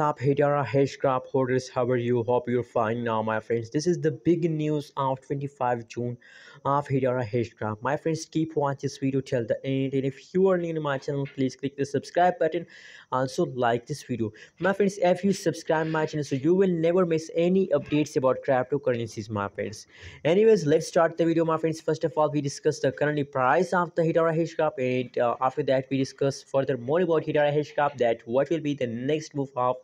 Stop Hedara Hashgraph holders, how are you? Hope you're fine now, my friends. This is the big news of 25 June of Hedara Hashgraph. My friends, keep watching this video till the end. And if you are new to my channel, please click the subscribe button. Also, like this video. My friends, if you subscribe my channel, so you will never miss any updates about cryptocurrencies, my friends. Anyways, let's start the video, my friends. First of all, we discuss the current price of the Hedara Hashgraph. And uh, after that, we discuss further more about Hedara Hashgraph, that what will be the next move of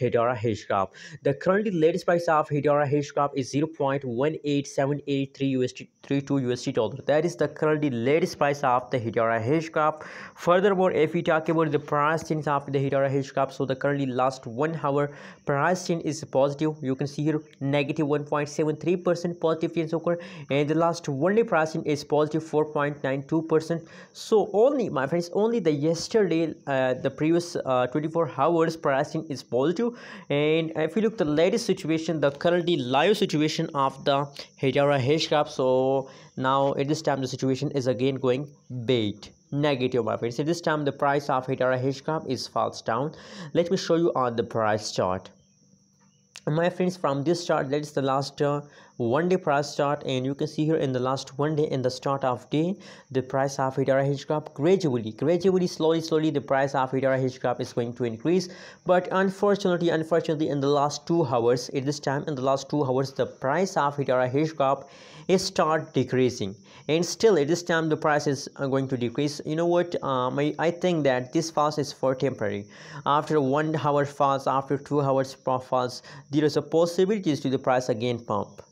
Hedera Hashgraph. The currently latest price of Hedera Hashgraph is 0.18783 USD 32 USD dollar. That is the currently latest price of the Hedera Hashgraph. Furthermore, if we talk about the price change of the Hedera Hashgraph, so the currently last one hour price change is positive. You can see here negative 1.73 percent positive change occur, and the last one day price change is positive 4.92 percent. So only my friends, only the yesterday uh, the previous uh, 24 hours price change is positive issue and if you look the latest situation the currently live situation of the Hedera Hashgraph so now at this time the situation is again going bait negative my friends so this time the price of Hedera Hashgraph is falls down let me show you on the price chart my friends from this chart that's the last uh, one day price chart and you can see here in the last one day in the start of day the price of hedera hedge gradually gradually slowly slowly the price of hedera hedge is going to increase but unfortunately unfortunately in the last two hours at this time in the last two hours the price of hedera hedge is start decreasing and still at this time the price is uh, going to decrease you know what um, I, I think that this fast is for temporary after one hour fast after two hours fast there is a possibility to the price again pump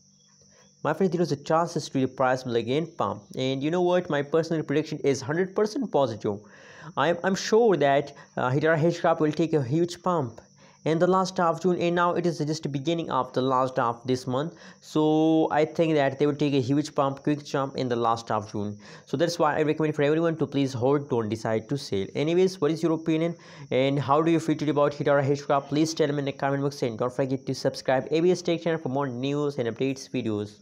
my friend, there is a chances to the price will again pump and you know what my personal prediction is 100% positive I'm, I'm sure that uh, Hitara will take a huge pump in the last half June and now it is just beginning of the last half this month so I think that they will take a huge pump quick jump in the last half June so that's why I recommend for everyone to please hold don't decide to sell anyways what is your opinion and how do you feel about Hitara Hedgehog please tell me in the comment box and don't forget to subscribe ABS Tech channel for more news and updates videos